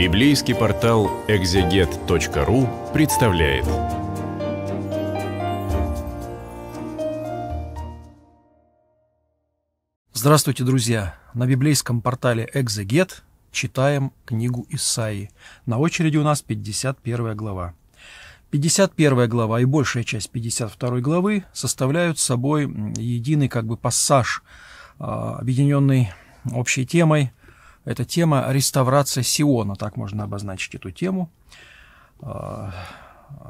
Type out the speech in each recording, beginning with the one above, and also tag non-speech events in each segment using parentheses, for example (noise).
Библейский портал экзегет.ру представляет. Здравствуйте, друзья! На библейском портале «Экзегет» читаем книгу Исаии. На очереди у нас 51 глава. 51 глава и большая часть 52 главы составляют собой единый как бы пассаж, а, объединенный общей темой это тема реставрация Сиона, так можно обозначить эту тему. А,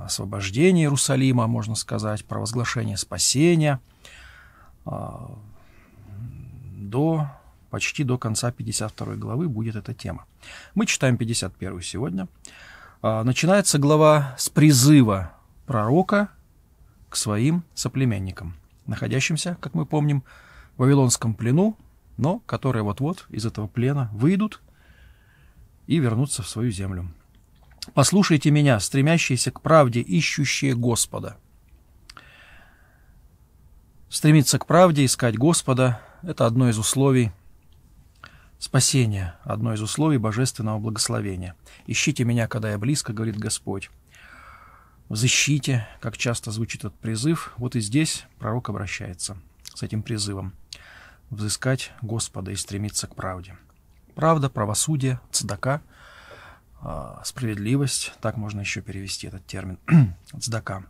освобождение Иерусалима, можно сказать, провозглашение спасения а, до почти до конца 52 главы будет эта тема. Мы читаем 51 сегодня. А, начинается глава с призыва пророка к своим соплеменникам, находящимся, как мы помним, в Вавилонском плену но которые вот-вот из этого плена выйдут и вернутся в свою землю. Послушайте меня, стремящиеся к правде, ищущие Господа. Стремиться к правде, искать Господа – это одно из условий спасения, одно из условий божественного благословения. «Ищите меня, когда я близко», — говорит Господь. «Защите», как часто звучит этот призыв, вот и здесь пророк обращается с этим призывом взыскать Господа и стремиться к правде. Правда, правосудие, цдака, а, справедливость, так можно еще перевести этот термин, (clears throat) цдака.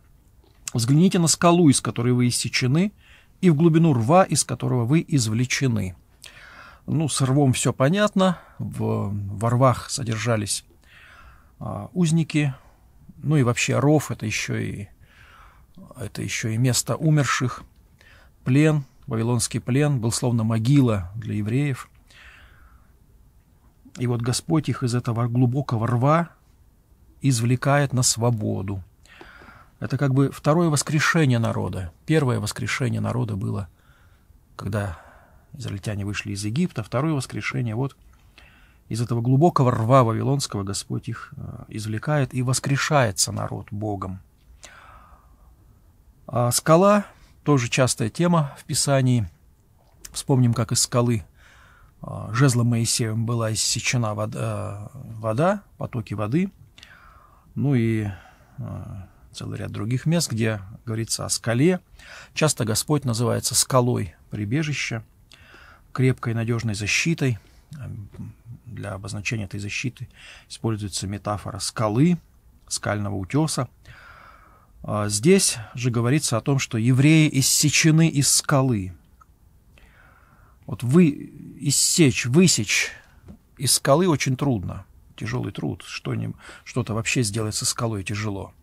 Взгляните на скалу, из которой вы иссечены, и в глубину рва, из которого вы извлечены. Ну, с рвом все понятно, в, во рвах содержались а, узники, ну и вообще ров, это еще и, это еще и место умерших, плен, Вавилонский плен был словно могила для евреев. И вот Господь их из этого глубокого рва извлекает на свободу. Это как бы второе воскрешение народа. Первое воскрешение народа было, когда израильтяне вышли из Египта. Второе воскрешение вот из этого глубокого рва вавилонского Господь их э, извлекает и воскрешается народ Богом. А скала тоже частая тема в Писании. Вспомним, как из скалы а, жезлом Моисеем была иссечена вода, э, вода потоки воды, ну и а, целый ряд других мест, где говорится о скале. Часто Господь называется скалой прибежища, крепкой надежной защитой. Для обозначения этой защиты используется метафора скалы, скального утеса – а здесь же говорится о том, что евреи иссечены из скалы. Вот вы иссечь, высечь из скалы очень трудно. Тяжелый труд. Что-то что вообще сделать со скалой тяжело.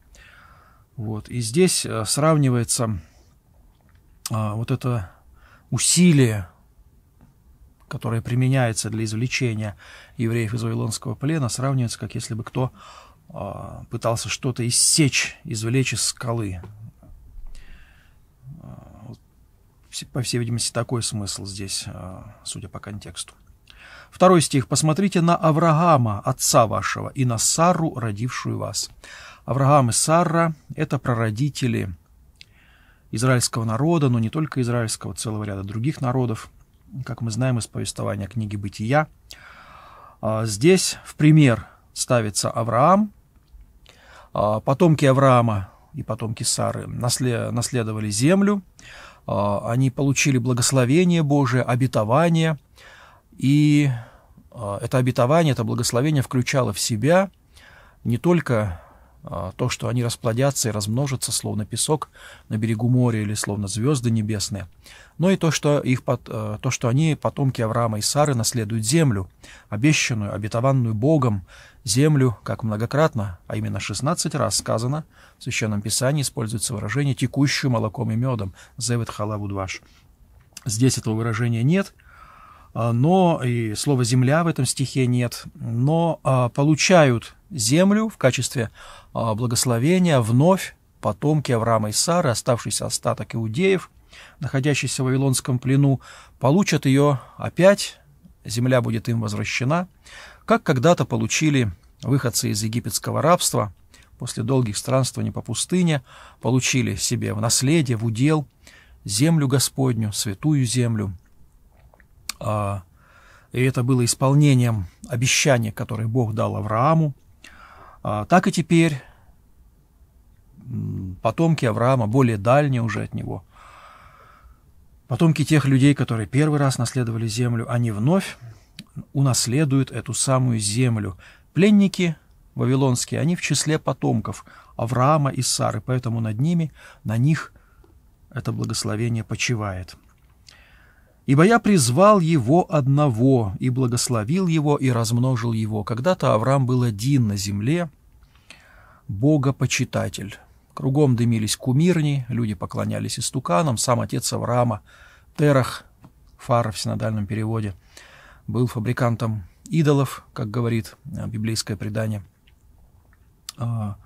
Вот. И здесь э, сравнивается а, вот это усилие, которое применяется для извлечения евреев из Вавилонского плена, сравнивается, как если бы кто а, пытался что-то иссечь, извлечь из скалы. А, по всей видимости, такой смысл здесь, а, судя по контексту. Второй стих. «Посмотрите на Авраама, отца вашего, и на Сару, родившую вас». Авраам и Сара — это прародители израильского народа, но не только израильского, целого ряда других народов, как мы знаем из повествования книги «Бытия». Здесь в пример ставится Авраам, а, потомки Авраама и потомки Сары наследовали землю, а, они получили благословение Божие, обетование, и а, это обетование, это благословение включало в себя не только то, что они расплодятся и размножатся, словно песок на берегу моря или словно звезды небесные, но и то, что, их, то, что они, потомки Авраама и Сары, наследуют землю, обещанную, обетованную Богом, землю, как многократно, а именно 16 раз сказано, в Священном Писании используется выражение «текущую молоком и медом» «зевет халавудваш». Здесь этого выражения нет, а, но и слова «земля» в этом стихе нет, но а, получают землю в качестве а, благословения вновь потомки Авраама и Сары, оставшийся остаток иудеев, находящийся в Вавилонском плену, получат ее опять земля будет им возвращена, как когда-то получили выходцы из египетского рабства, после долгих странствований по пустыне, получили себе в наследие, в удел, землю Господню, святую землю. А, и это было исполнением обещания, которое Бог дал Аврааму. А, так и теперь потомки Авраама, более дальние уже от него, Потомки тех людей, которые первый раз наследовали землю, они вновь унаследуют эту самую землю. Пленники вавилонские, они в числе потомков Авраама и Сары, поэтому над ними, на них это благословение почивает. «Ибо я призвал его одного, и благословил его, и размножил его. Когда-то Авраам был один на земле, богопочитатель». Кругом дымились кумирни, люди поклонялись истуканам, сам отец Авраама, Терах, Фара в синодальном переводе, был фабрикантом идолов, как говорит э, библейское предание. А,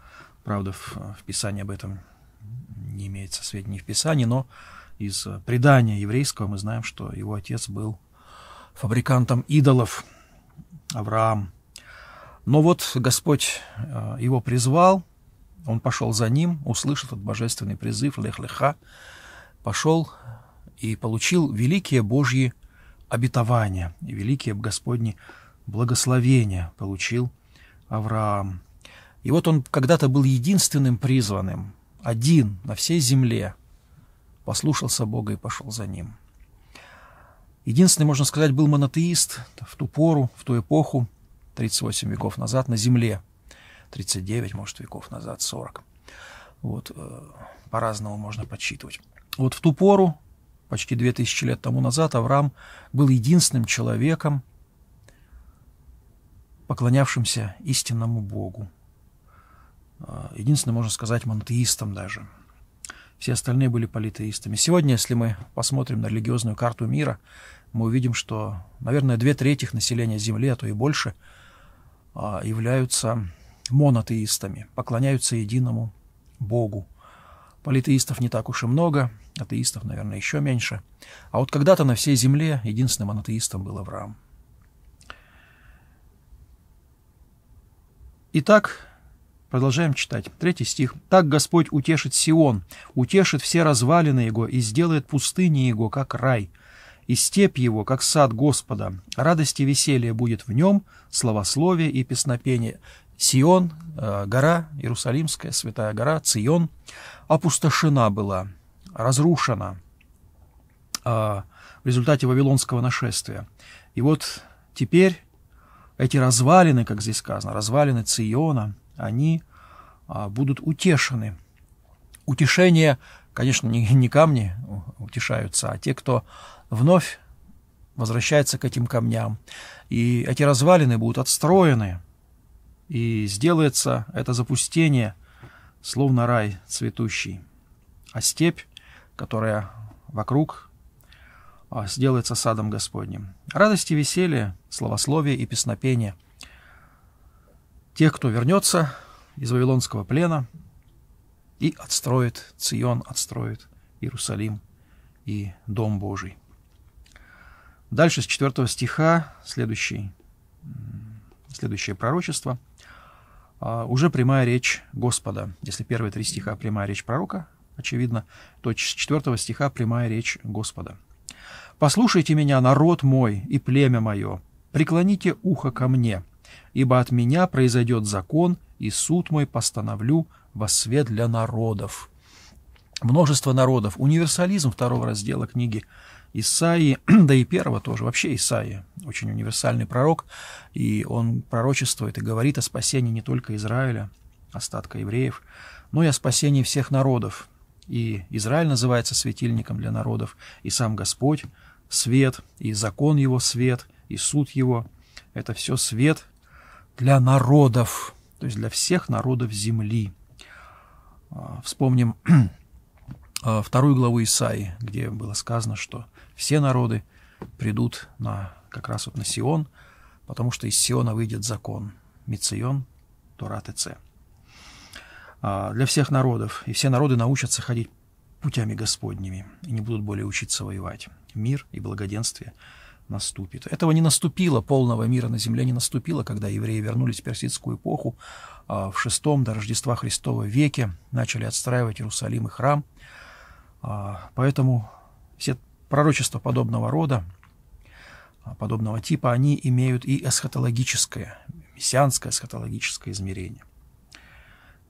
правда, в, в Писании об этом не имеется сведений в Писании, но из э, предания еврейского мы знаем, что его отец был фабрикантом идолов Авраам. Но вот Господь э, его призвал, он пошел за ним, услышал этот божественный призыв Лех-Леха, пошел и получил великие Божьи обетования, и великие Господни благословения получил Авраам. И вот он когда-то был единственным призванным, один на всей земле, послушался Бога и пошел за ним. Единственный, можно сказать, был монотеист в ту пору, в ту эпоху, 38 веков назад, на земле – 39, может, веков назад 40. Вот, э, по-разному можно подсчитывать. Вот в ту пору, почти 2000 лет тому назад, Авраам был единственным человеком, поклонявшимся истинному Богу. Э, единственным, можно сказать, монотеистом даже. Все остальные были политеистами. Сегодня, если мы посмотрим на религиозную карту мира, мы увидим, что, наверное, две трети населения Земли, а то и больше, э, являются монотеистами, поклоняются единому Богу. Политеистов не так уж и много, атеистов, наверное, еще меньше. А вот когда-то на всей земле единственным монотеистом был Авраам. Итак, Продолжаем читать. Третий стих. «Так Господь утешит Сион, утешит все развалины его и сделает пустыни его, как рай, и степь его, как сад Господа. Радость и веселье будет в нем, словословие и песнопение. Сион, э, гора Иерусалимская, святая гора, Цион, опустошена была, разрушена э, в результате Вавилонского нашествия. И вот теперь эти развалины, как здесь сказано, развалины Циона, они э, будут утешены. Утешение, конечно, не камни утешаются, а те, кто вновь возвращается к этим камням. И эти развалины будут отстроены – и сделается это запустение словно рай цветущий. А степь, которая вокруг, а, сделается садом Господним. Радости, веселье, словословие и песнопение. Тех, кто вернется из Вавилонского плена и отстроит Цион, отстроит Иерусалим и Дом Божий. Дальше с 4 стиха следующий, следующее пророчество – а, уже прямая речь Господа. Если первые три стиха прямая речь пророка, очевидно, то с четвертого стиха прямая речь Господа. «Послушайте меня, народ мой и племя мое, преклоните ухо ко мне, ибо от меня произойдет закон, и суд мой постановлю во свет для народов». Множество народов, универсализм второго раздела книги – Исаи, (clears throat) да и первого тоже, вообще Исаия, очень универсальный пророк, и он пророчествует и говорит о спасении не только Израиля, остатка евреев, но и о спасении всех народов. И Израиль называется светильником для народов, и сам Господь – свет, и закон его – свет, и суд его – это все свет для народов, то есть для всех народов земли. А, вспомним (clears throat) а, вторую главу Исаи где было сказано, что все народы придут на, как раз вот на Сион, потому что из Сиона выйдет закон. Мицион, Торат и Це. А, для всех народов. И все народы научатся ходить путями Господними и не будут более учиться воевать. Мир и благоденствие наступит. Этого не наступило, полного мира на земле не наступило, когда евреи вернулись в персидскую эпоху. А, в шестом до Рождества Христова веке начали отстраивать Иерусалим и храм. А, поэтому все пророчества подобного рода, а, подобного типа, они имеют и эсхатологическое, мессианское эсхатологическое измерение.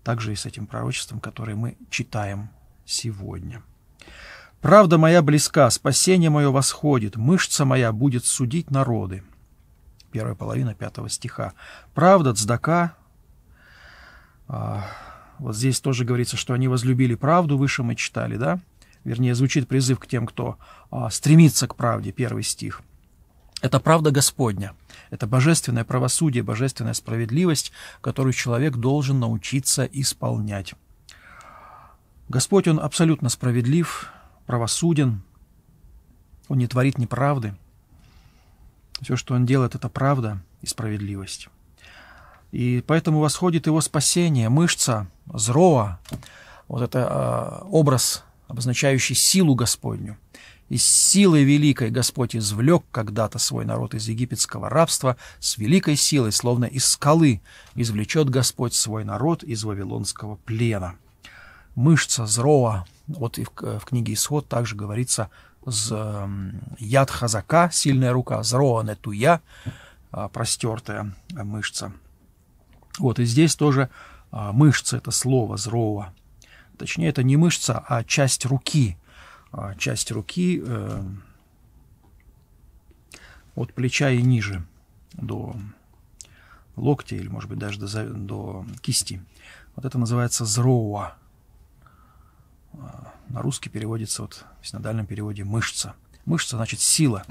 Также и с этим пророчеством, которое мы читаем сегодня. «Правда моя близка, спасение мое восходит, мышца моя будет судить народы». Первая половина пятого стиха. «Правда, цдака...» а, Вот здесь тоже говорится, что они возлюбили правду, выше мы читали, да? вернее, звучит призыв к тем, кто а, стремится к правде, первый стих. Это правда Господня, это божественное правосудие, божественная справедливость, которую человек должен научиться исполнять. Господь, Он абсолютно справедлив, правосуден, Он не творит неправды. Все, что Он делает, это правда и справедливость. И поэтому восходит его спасение, мышца, зроа, вот это э, образ обозначающий силу Господню. Из силы великой Господь извлек когда-то свой народ из египетского рабства, с великой силой, словно из скалы, извлечет Господь свой народ из вавилонского плена. Мышца зроа, вот и в, э, в книге «Исход» также говорится «яд хазака», сильная рука, зроа нетуя, а, простертая мышца. Вот и здесь тоже а, мышца это слово зроа. Точнее, это не мышца, а часть руки. А, часть руки э, от плеча и ниже до локтя или, может быть, даже до, до кисти. Вот это называется зроуа. А, на русский переводится, вот в синодальном переводе, мышца. Мышца значит сила.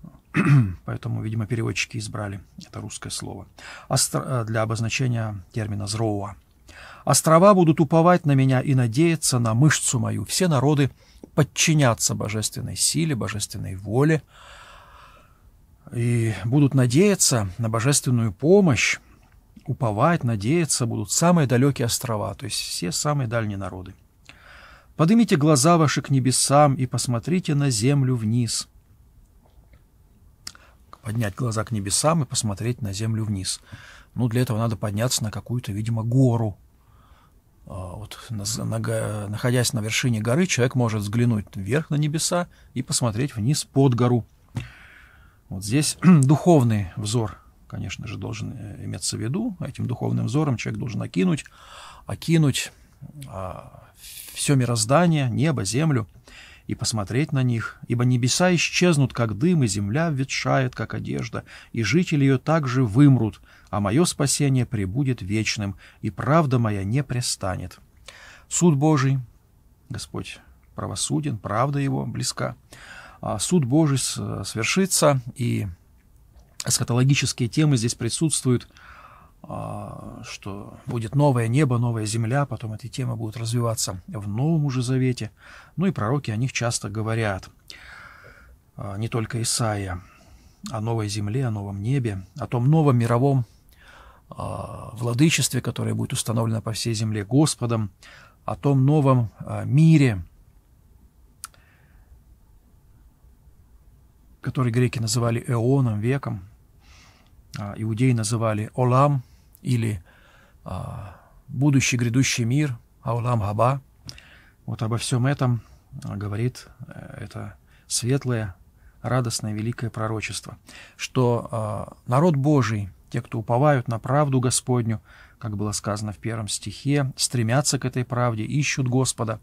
(clears throat) Поэтому, видимо, переводчики избрали это русское слово Астр... Э, для обозначения термина «зроуа». Острова будут уповать на меня и надеяться на мышцу мою. Все народы подчинятся божественной силе, божественной воле и будут надеяться на божественную помощь, уповать, надеяться будут самые далекие острова, то есть все самые дальние народы. Поднимите глаза ваши к небесам и посмотрите на землю вниз. Поднять глаза к небесам и посмотреть на землю вниз. Ну, для этого надо подняться на какую-то, видимо, гору, а, вот, находясь на вершине горы, человек может взглянуть вверх на небеса и посмотреть вниз под гору. Вот здесь (clears throat) духовный взор, конечно же, должен э, иметься в виду. Этим духовным взором человек должен окинуть, окинуть а, все мироздание, небо, землю – и посмотреть на них, ибо небеса исчезнут, как дым, и земля ветшает, как одежда, и жители ее также вымрут, а мое спасение пребудет вечным, и правда моя не престанет. Суд Божий, Господь правосуден, правда его близка, а, суд Божий э, свершится, и эскатологические темы здесь присутствуют, а, что будет новое небо, новая земля, потом эти темы будут развиваться в Новом уже Завете. Ну и пророки о них часто говорят, а, не только Исаия, о новой земле, о новом небе, о том новом мировом а, владычестве, которое будет установлено по всей земле Господом, о том новом мире, который греки называли эоном, веком, иудеи называли олам – или а, будущий грядущий мир, Аулам габа Вот обо всем этом а, говорит э, это светлое, радостное, великое пророчество, что а, народ Божий, те, кто уповают на правду Господню, как было сказано в первом стихе, стремятся к этой правде, ищут Господа.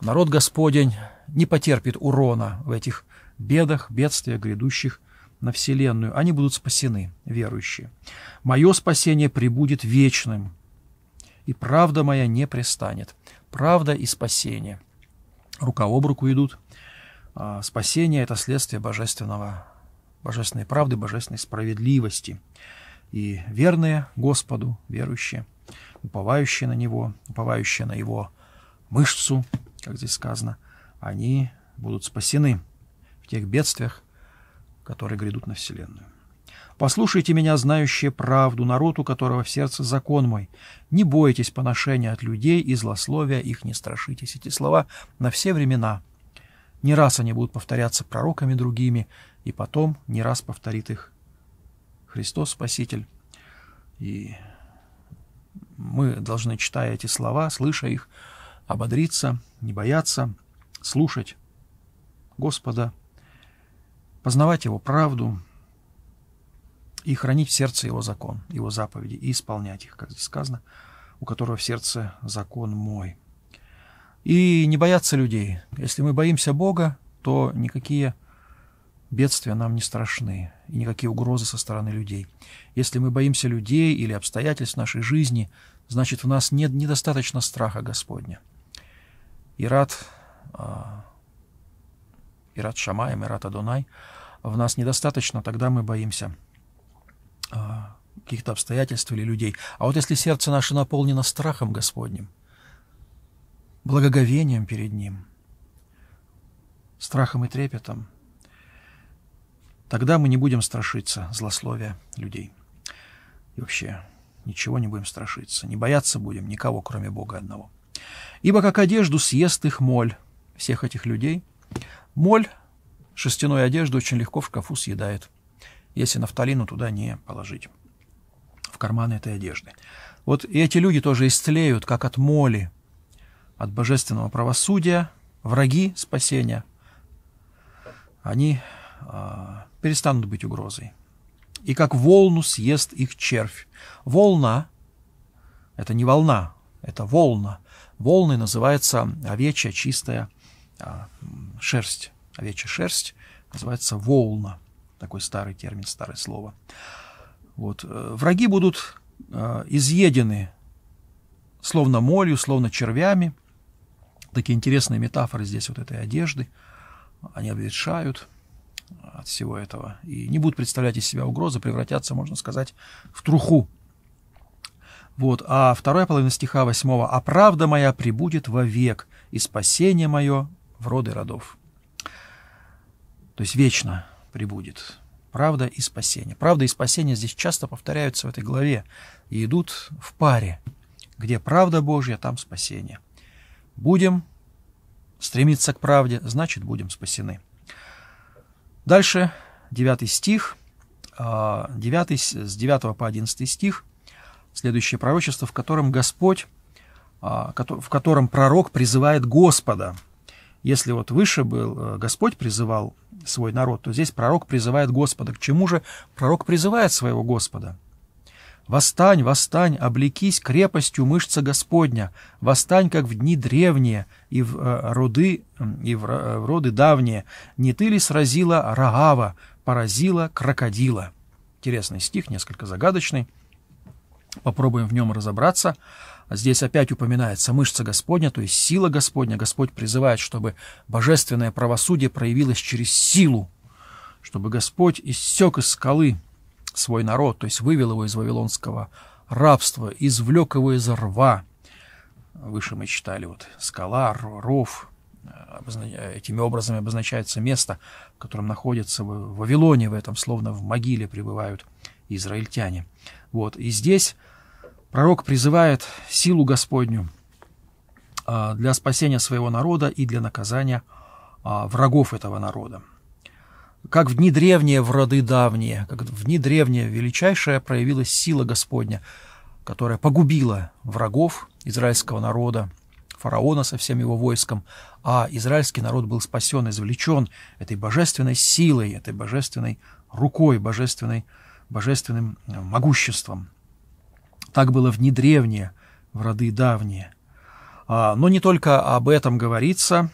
Народ Господень не потерпит урона в этих бедах, бедствиях грядущих, на Вселенную, они будут спасены, верующие. Мое спасение прибудет вечным, и правда моя не пристанет. Правда и спасение. Рука об руку идут. А спасение — это следствие божественного, божественной правды, божественной справедливости. И верные Господу, верующие, уповающие на Него, уповающие на Его мышцу, как здесь сказано, они будут спасены в тех бедствиях, которые грядут на вселенную. Послушайте меня, знающие правду, народ, у которого в сердце закон мой. Не бойтесь поношения от людей и злословия их не страшитесь. Эти слова на все времена. Не раз они будут повторяться пророками другими, и потом не раз повторит их Христос Спаситель. И мы должны, читая эти слова, слыша их, ободриться, не бояться, слушать Господа, познавать его правду и хранить в сердце его закон, его заповеди, и исполнять их, как здесь сказано, у которого в сердце закон мой. И не бояться людей. Если мы боимся Бога, то никакие бедствия нам не страшны, и никакие угрозы со стороны людей. Если мы боимся людей или обстоятельств нашей жизни, значит, в нас нет недостаточно страха Господня. И рад а, Ират Шамаем, Ират Адунай, в нас недостаточно, тогда мы боимся а, каких-то обстоятельств или людей. А вот если сердце наше наполнено страхом Господним, благоговением перед Ним, страхом и трепетом, тогда мы не будем страшиться злословия людей. И вообще ничего не будем страшиться, не бояться будем никого, кроме Бога одного. Ибо как одежду съест их моль всех этих людей, Моль шерстяную одежды очень легко в шкафу съедает, если нафталину туда не положить, в карманы этой одежды. Вот и эти люди тоже истлеют, как от моли, от божественного правосудия, враги спасения. Они э, перестанут быть угрозой. И как волну съест их червь. Волна – это не волна, это волна. Волны называется овечья чистая – а, шерсть, овечья шерсть, называется волна. Такой старый термин, старое слово. Вот. Э, враги будут э, изъедены словно молью, словно червями. Такие интересные метафоры здесь вот этой одежды. Они обветшают э, от всего этого и не будут представлять из себя угрозы, превратятся, можно сказать, в труху. Вот. А вторая половина стиха 8. «А правда моя прибудет вовек, и спасение мое в роды родов. То есть вечно прибудет правда и спасение. Правда и спасение здесь часто повторяются в этой главе и идут в паре. Где правда Божья, там спасение. Будем стремиться к правде, значит, будем спасены. Дальше 9 стих, 9, а, с 9 по 11 стих, следующее пророчество, в котором Господь, а, в котором пророк призывает Господа – если вот выше был, э, Господь призывал свой народ, то здесь пророк призывает Господа. К чему же пророк призывает своего Господа? «Восстань, восстань, облекись крепостью мышца Господня, восстань, как в дни древние и в э, роды, и э, в роды давние, не ты ли сразила Рагава, поразила крокодила?» Интересный стих, несколько загадочный. Попробуем в нем разобраться. А здесь опять упоминается мышца Господня, то есть сила Господня. Господь призывает, чтобы божественное правосудие проявилось через силу, чтобы Господь иссек из скалы свой народ, то есть вывел его из вавилонского рабства, извлек его из рва. Выше мы читали, вот скала, ров, этими образами обозначается место, в котором находятся в Вавилоне, в этом словно в могиле пребывают израильтяне. Вот, и здесь Пророк призывает силу Господню а, для спасения своего народа и для наказания а, врагов этого народа. Как в дни древние, в роды давние, как в дни древние величайшая проявилась сила Господня, которая погубила врагов израильского народа, фараона со всем его войском, а израильский народ был спасен, извлечен этой божественной силой, этой божественной рукой, божественной, божественным э, могуществом так было в недревние, в роды давние. А, но не только об этом говорится,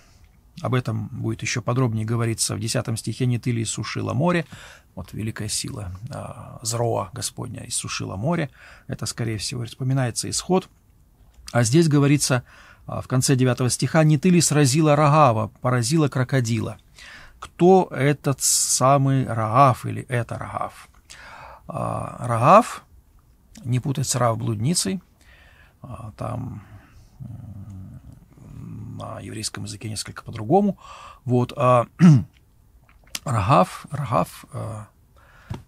об этом будет еще подробнее говориться в 10 стихе Не «Нетыли сушила море». Вот великая сила а, Зроа Господня иссушила море. Это, скорее всего, вспоминается исход. А здесь говорится а, в конце 9 стиха не «Нетыли сразила Рагава, поразила крокодила». Кто этот самый Рагав или это Рагав? Рагав не путать с рав-блудницей. А, там на еврейском языке несколько по-другому. Вот. А, (clears throat) рагав, Рагав а,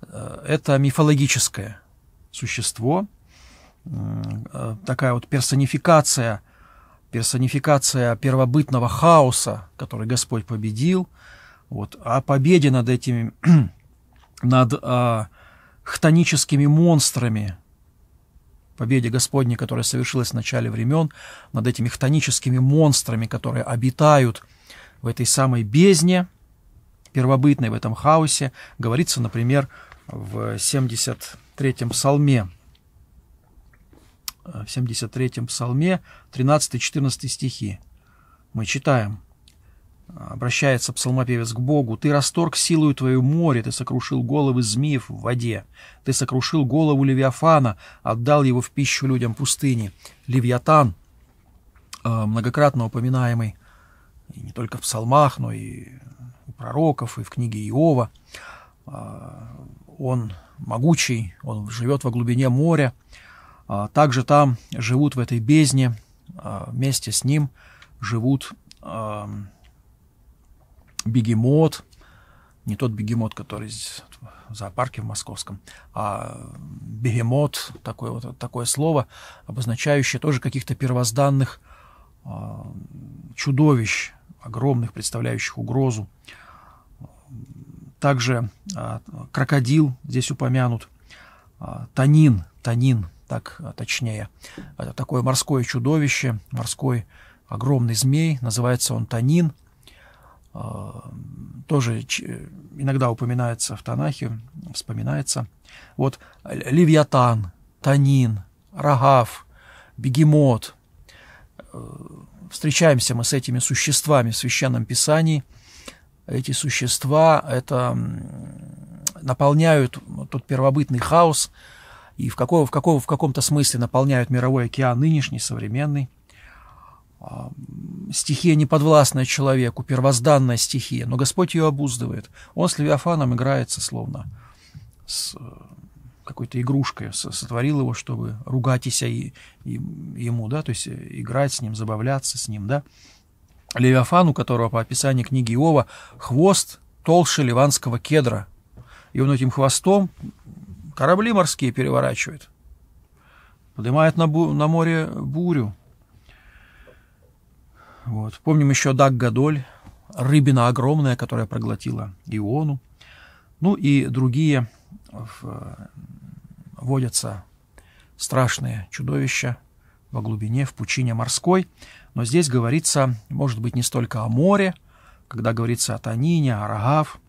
э, это мифологическое существо, э, такая вот персонификация, персонификация первобытного хаоса, который Господь победил. Вот. О победе над этими, (clears throat) над хтоническими монстрами победе Господней, которая совершилась в начале времен над этими хтоническими монстрами, которые обитают в этой самой бездне первобытной, в этом хаосе, говорится, например, в 73-м псалме. Э, в 73-м псалме 13-14 стихи. Мы читаем – Обращается псалмопевец к Богу. «Ты расторг силою твою море, ты сокрушил головы змеев в воде, ты сокрушил голову Левиафана, отдал его в пищу людям пустыни». Левиатан, э, многократно упоминаемый и не только в псалмах, но и у пророков, и в книге Иова, э, он могучий, он живет во глубине моря, э, также там живут в этой бездне, вместе с ним живут бегемот, не тот бегемот, который здесь в зоопарке в московском, а бегемот, такое, вот, такое слово, обозначающее тоже каких-то первозданных э, чудовищ, огромных, представляющих угрозу. Также э, крокодил здесь упомянут, э, танин, танин, так точнее, это такое морское чудовище, морской огромный змей, называется он танин – Э, тоже иногда упоминается в Танахе, вспоминается. Вот Левиатан, Танин, Рагав, Бегемот. Э, встречаемся мы с этими существами в Священном Писании. Эти существа это наполняют тот первобытный хаос и в, какого, в, какого, в каком-то смысле наполняют мировой океан нынешний, современный стихия не подвластная человеку, первозданная стихия, но Господь ее обуздывает. Он с Левиафаном играется словно с э, какой-то игрушкой, сотворил его, чтобы ругатися и, и, ему, да, то есть э, играть с ним, забавляться с ним, да. Левиафан, у которого по описанию книги Иова хвост толще ливанского кедра, и он этим хвостом корабли морские переворачивает, поднимает на, бу- на море бурю, вот. Помним еще Даг Гадоль, рыбина огромная, которая проглотила Иону. Ну и другие э, водятся страшные чудовища во глубине, в пучине морской. Но здесь говорится, может быть, не столько о море, когда говорится о Танине, о Рагав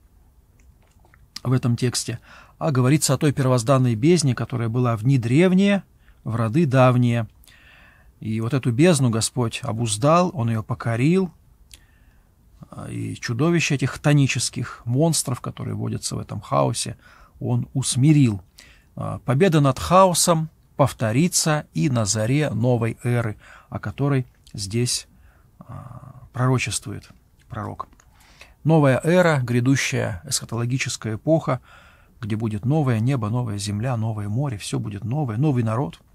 в этом тексте, а говорится о той первозданной бездне, которая была в недревние, в роды давние – и вот эту бездну Господь обуздал, Он ее покорил, а, и чудовищ этих тонических монстров, которые водятся в этом хаосе, Он усмирил. А, победа над хаосом повторится и на заре новой эры, о которой здесь а, пророчествует пророк. Новая эра, грядущая эсхатологическая эпоха, где будет новое небо, новая земля, новое море, все будет новое, новый народ –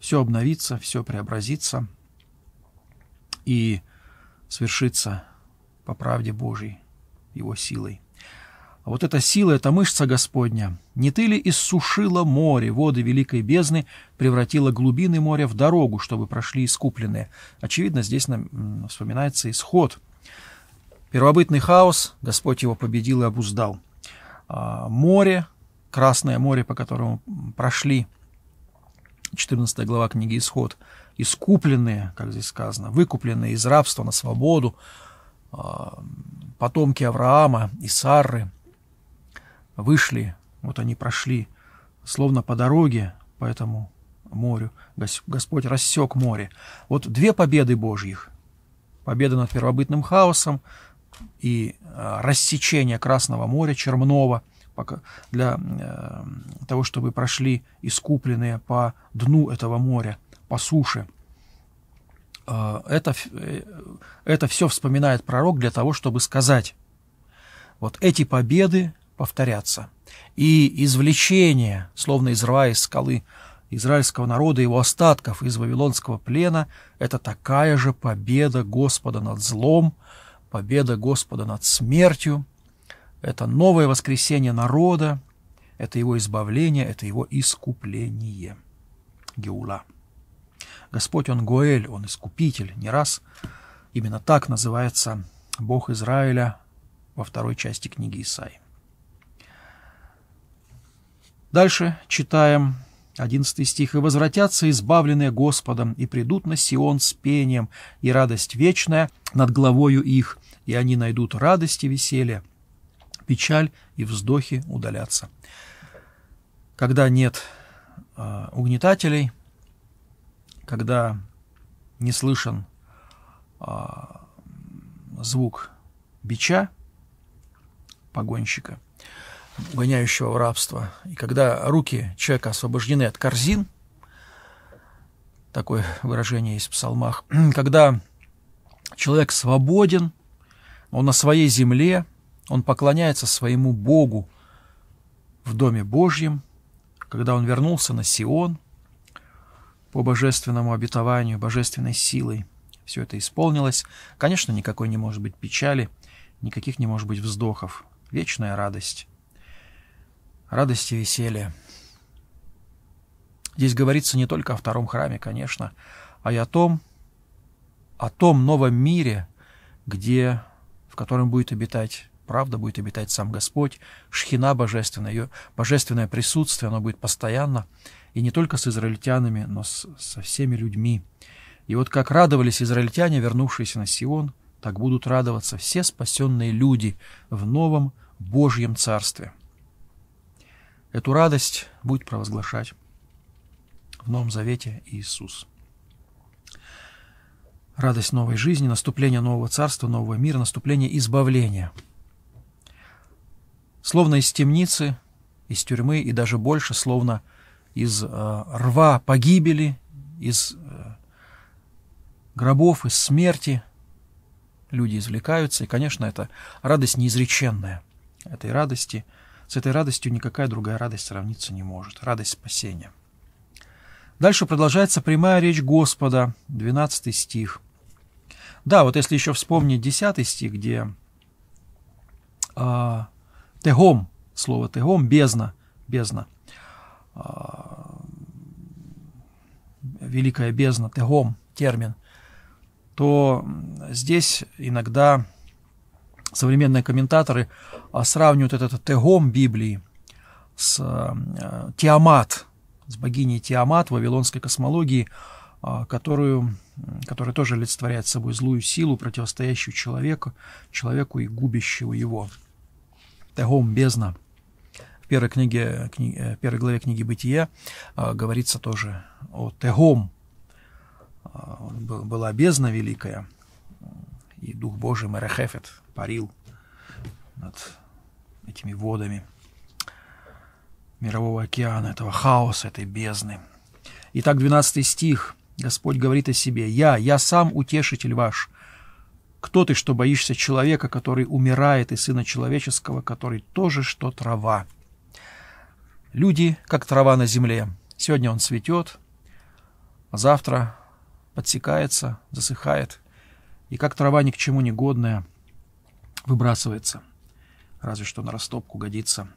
все обновится, все преобразится и свершится по правде Божьей, Его силой. А вот эта сила, эта мышца Господня, не ты ли иссушила море, воды великой бездны, превратила глубины моря в дорогу, чтобы прошли искупленные? Очевидно, здесь нам вспоминается исход. Первобытный хаос, Господь его победил и обуздал. А, море, Красное море, по которому прошли 14 глава книги «Исход», искупленные, как здесь сказано, выкупленные из рабства на свободу, а, потомки Авраама и Сары вышли, вот они прошли, словно по дороге по этому морю. Господь рассек море. Вот две победы Божьих. Победа над первобытным хаосом и а, рассечение Красного моря, Чермнова – пока, для э, того, чтобы прошли искупленные по дну этого моря, по суше. Э, это, э, это все вспоминает пророк для того, чтобы сказать, вот эти победы повторятся. И извлечение, словно из рва, из скалы, израильского народа, его остатков из вавилонского плена, это такая же победа Господа над злом, победа Господа над смертью, это новое воскресение народа, это его избавление, это его искупление. Геула. Господь, Он Гоэль, Он Искупитель. Не раз именно так называется Бог Израиля во второй части книги Исаи. Дальше читаем 11 стих. «И возвратятся избавленные Господом, и придут на Сион с пением, и радость вечная над главою их, и они найдут радость и веселье, печаль и вздохи удаляться. Когда нет а, угнетателей, когда не слышен а, звук бича погонщика, угоняющего в рабство, и когда руки человека освобождены от корзин, такое выражение есть в псалмах, (clears throat) когда человек свободен, он на своей земле – он поклоняется своему Богу в Доме Божьем, когда он вернулся на Сион по божественному обетованию, божественной силой. Все это исполнилось. Конечно, никакой не может быть печали, никаких не может быть вздохов. Вечная радость. Радость и веселье. Здесь говорится не только о втором храме, конечно, а и о том, о том новом мире, где, в котором будет обитать правда будет обитать сам Господь, шхина божественная, ее божественное присутствие, оно будет постоянно, и не только с израильтянами, но с, со всеми людьми. И вот как радовались израильтяне, вернувшиеся на Сион, так будут радоваться все спасенные люди в новом Божьем Царстве. Эту радость будет провозглашать в Новом Завете Иисус. Радость новой жизни, наступление нового царства, нового мира, наступление избавления – Словно из темницы, из тюрьмы и даже больше, словно из э, рва погибели, из э, гробов, из смерти. Люди извлекаются, и, конечно, это радость неизреченная. Этой радости, с этой радостью никакая другая радость сравниться не может. Радость спасения. Дальше продолжается прямая речь Господа, 12 стих. Да, вот если еще вспомнить 10 стих, где а, Тегом, слово тегом, бездна, бездна. А, великая бездна, тегом, термин. То здесь иногда современные комментаторы а, сравнивают этот тегом Библии с а, Тиамат, с богиней Тиамат вавилонской космологии, которую, которая тоже олицетворяет собой злую силу, противостоящую человеку, человеку и губящего его. Тегом, бездна. В первой, книге, кни, э, в первой главе книги Бытия, э, говорится тоже о Тегом. Э, была бездна великая, и Дух Божий Мерехефет парил над этими водами мирового океана, этого хаоса, этой бездны. Итак, 12 стих. Господь говорит о себе. «Я, я сам утешитель ваш, кто ты, что боишься человека, который умирает, и сына человеческого, который тоже, что трава? Люди, как трава на земле. Сегодня он цветет, а завтра подсекается, засыхает, и как трава ни к чему не годная, выбрасывается. Разве что на растопку годится.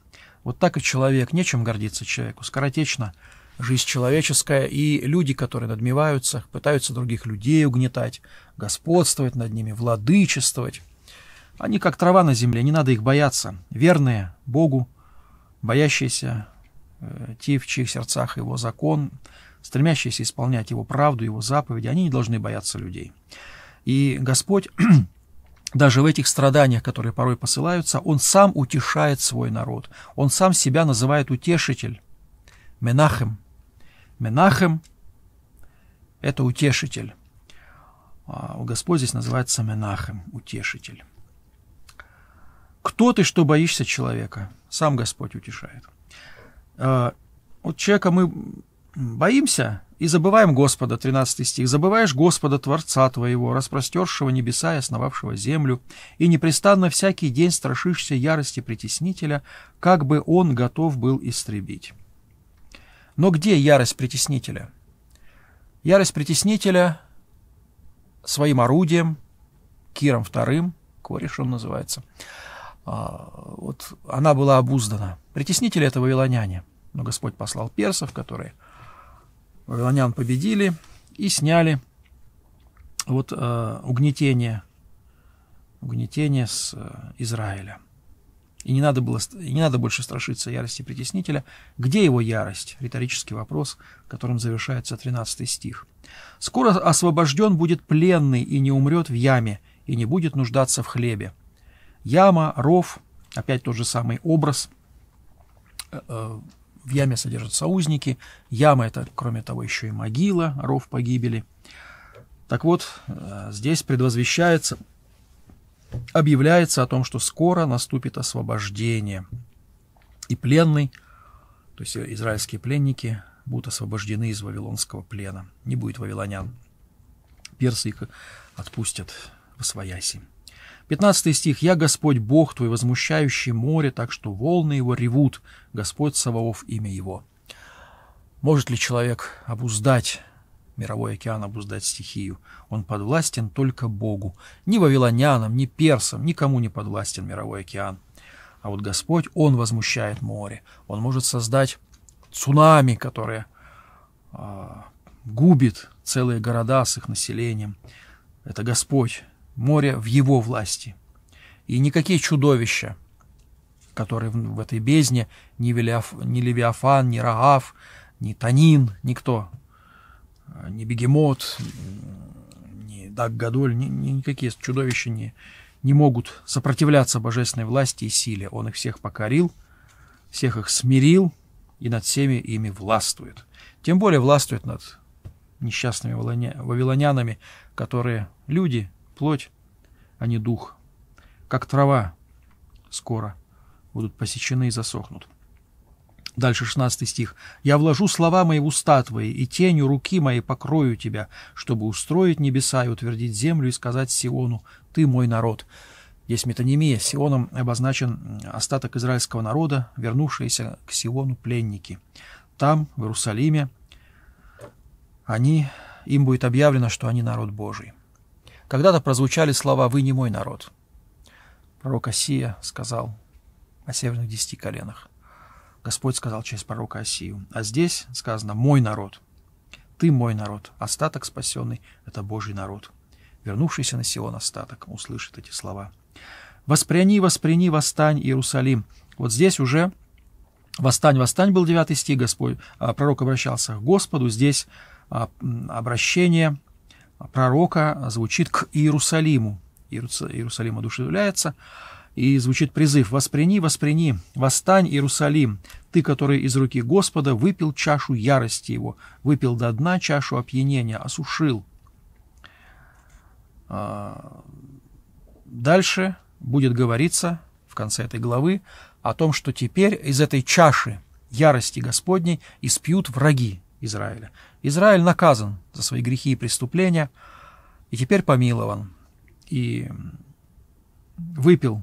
Вот так и человек. Нечем гордиться человеку. Скоротечно жизнь человеческая, и люди, которые надмеваются, пытаются других людей угнетать, господствовать над ними, владычествовать. Они как трава на земле, не надо их бояться. Верные Богу, боящиеся э, те, в чьих сердцах его закон, стремящиеся исполнять его правду, его заповеди, они не должны бояться людей. И Господь (clears throat) даже в этих страданиях, которые порой посылаются, Он сам утешает свой народ. Он сам себя называет утешитель, Менахем, Менахем – это утешитель. А, у Господь здесь называется Менахем, утешитель. Кто ты, что боишься человека? Сам Господь утешает. Вот а, человека мы боимся и забываем Господа, 13 стих. «Забываешь Господа, Творца твоего, распростершего небеса и основавшего землю, и непрестанно всякий день страшишься ярости притеснителя, как бы он готов был истребить». Но где ярость притеснителя? Ярость притеснителя своим орудием, Киром вторым, кореш он называется, а, вот она была обуздана. Притеснители — это вавилоняне. Но Господь послал персов, которые вавилонян победили и сняли вот э, угнетение, угнетение с э, Израиля. И не надо, было, и не надо больше страшиться ярости притеснителя. Где его ярость? Риторический вопрос, которым завершается 13 стих. «Скоро освобожден будет пленный и не умрет в яме, и не будет нуждаться в хлебе». Яма, ров, опять тот же самый образ. Э, э, в яме содержатся узники. Яма – это, кроме того, еще и могила, ров погибели. Так вот, э, здесь предвозвещается объявляется о том, что скоро наступит освобождение. И пленный, то есть израильские пленники, будут освобождены из вавилонского плена. Не будет вавилонян. Персы их отпустят в освояси. 15 стих. «Я Господь Бог твой, возмущающий море, так что волны его ревут, Господь Саваоф имя его». Может ли человек обуздать мировой океан обуздать стихию. Он подвластен только Богу. Ни вавилонянам, ни персам, никому не подвластен мировой океан. А вот Господь, Он возмущает море. Он может создать цунами, которое э, а, губит целые города с их населением. Это Господь. Море в Его власти. И никакие чудовища, которые в, в этой бездне, ни, Велиаф, ни Левиафан, ни Раав, ни Танин, никто а, ни Бегемот, ни Даг Гадоль, ни, ни, никакие чудовища не, не могут сопротивляться божественной власти и силе. Он их всех покорил, всех их смирил и над всеми ими властвует. Тем более властвует над несчастными вавилонянами, которые люди, плоть, а не дух, как трава скоро будут посечены и засохнут. Дальше 16 стих. «Я вложу слова мои в уста твои, и тенью руки моей покрою тебя, чтобы устроить небеса и утвердить землю и сказать Сиону, ты мой народ». Здесь метанимия. Сионом обозначен остаток израильского народа, вернувшиеся к Сиону пленники. Там, в Иерусалиме, они, им будет объявлено, что они народ Божий. Когда-то прозвучали слова «Вы не мой народ». Пророк Осия сказал о северных десяти коленах. Господь сказал через пророка Осию. А здесь сказано «мой народ». «Ты мой народ». Остаток спасенный — это Божий народ. Вернувшийся на Сион остаток услышит эти слова. «Воспряни, воспряни, восстань, Иерусалим». Вот здесь уже «восстань, восстань» был 9 стих. Господь, а, пророк обращался к Господу. Здесь а, обращение пророка звучит к Иерусалиму. Иерусалим одушевляется. И звучит призыв «Восприни, восприни, восстань, Иерусалим, ты, который из руки Господа выпил чашу ярости его, выпил до дна чашу опьянения, осушил». А, дальше будет говориться в конце этой главы о том, что теперь из этой чаши ярости Господней испьют враги Израиля. Израиль наказан за свои грехи и преступления, и теперь помилован. И выпил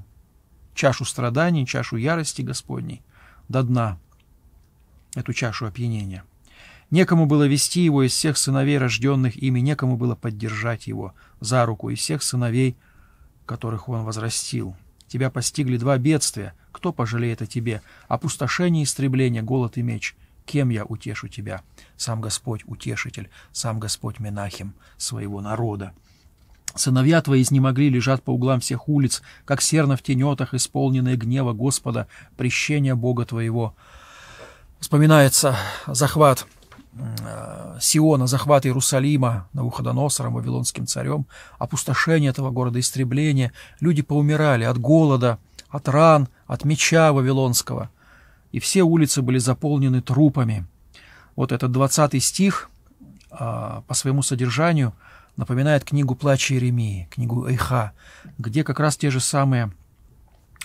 чашу страданий, чашу ярости Господней, до дна, эту чашу опьянения. Некому было вести его из всех сыновей, рожденных ими, некому было поддержать его за руку из всех сыновей, которых он возрастил. Тебя постигли два бедствия, кто пожалеет о тебе? Опустошение, истребление, голод и меч. Кем я утешу тебя? Сам Господь утешитель, сам Господь Менахим своего народа. Сыновья твои изнемогли, лежат по углам всех улиц, как серна в тенетах, исполненные гнева Господа, прещения Бога твоего. Вспоминается захват э, Сиона, захват Иерусалима Навуходоносором, Вавилонским царем, опустошение этого города, истребление. Люди поумирали от голода, от ран, от меча Вавилонского. И все улицы были заполнены трупами. Вот этот 20 стих э, по своему содержанию – напоминает книгу «Плача Еремии», книгу Эйха, где как раз те же самые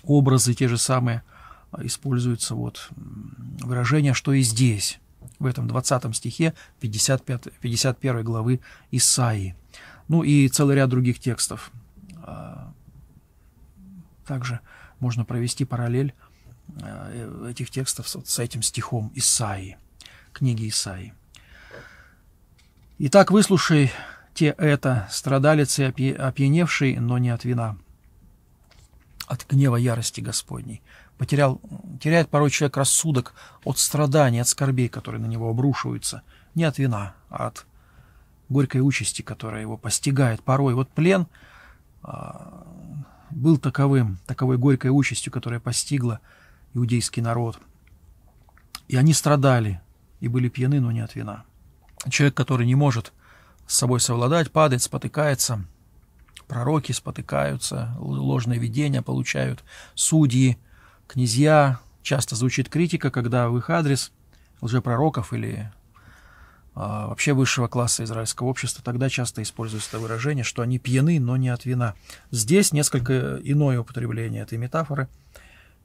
образы, те же самые а, используются вот выражения, что и здесь, в этом 20 стихе 55, 51 главы Исаии. Ну и целый ряд других текстов. А, также можно провести параллель а, э, этих текстов с этим стихом Исаии, книги Исаии. Итак, выслушай те это, страдалицы и опьяневший, но не от вина, от гнева ярости Господней. Потерял, теряет порой человек рассудок от страданий, от скорбей, которые на него обрушиваются, не от вина, а от горькой участи, которая его постигает порой. Вот плен а, был таковым, таковой горькой участью, которая постигла иудейский народ. И они страдали и были пьяны, но не от вина. Человек, который не может с собой совладать, падает, спотыкается. Пророки спотыкаются, ложное видение получают, судьи, князья. Часто звучит критика, когда в их адрес лжепророков или а, вообще высшего класса израильского общества, тогда часто используется это выражение, что они пьяны, но не от вина. Здесь несколько иное употребление этой метафоры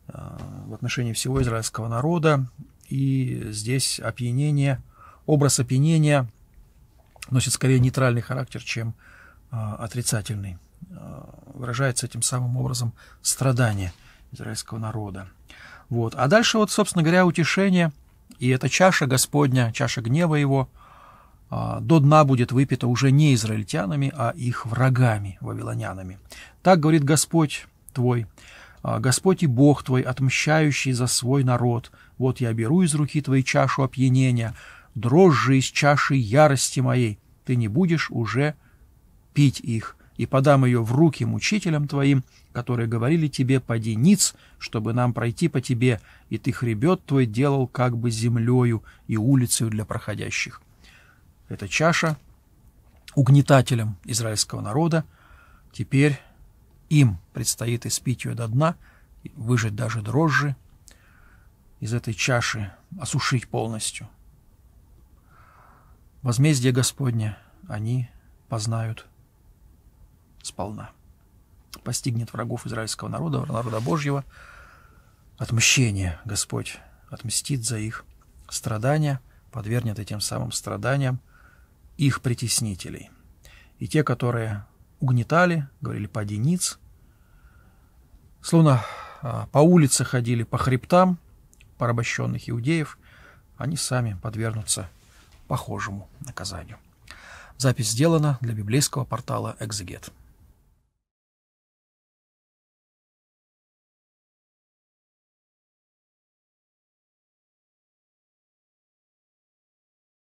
а, в отношении всего израильского народа, и здесь опьянение, образ опьянения – носит скорее нейтральный характер, чем а, отрицательный. А, выражается этим самым образом страдание израильского народа. Вот. А дальше вот, собственно говоря, утешение, и эта чаша Господня, чаша гнева его, а, до дна будет выпита уже не израильтянами, а их врагами, вавилонянами. Так говорит Господь твой, Господь и Бог твой, отмщающий за свой народ. Вот я беру из руки твоей чашу опьянения, дрожжи из чаши ярости моей, ты не будешь уже пить их, и подам ее в руки мучителям твоим, которые говорили тебе, поди ниц, чтобы нам пройти по тебе, и ты хребет твой делал как бы землею и улицей для проходящих. Эта чаша угнетателям израильского народа, теперь им предстоит испить ее до дна, выжать даже дрожжи, из этой чаши осушить полностью – Возмездие Господне они познают сполна. Постигнет врагов израильского народа, народа Божьего. Отмщение Господь отмстит за их страдания, подвергнет этим самым страданиям их притеснителей. И те, которые угнетали, говорили «поди ниц», словно а, по улице ходили по хребтам порабощенных иудеев, они сами подвернутся похожему наказанию. Запись сделана для библейского портала «Экзегет».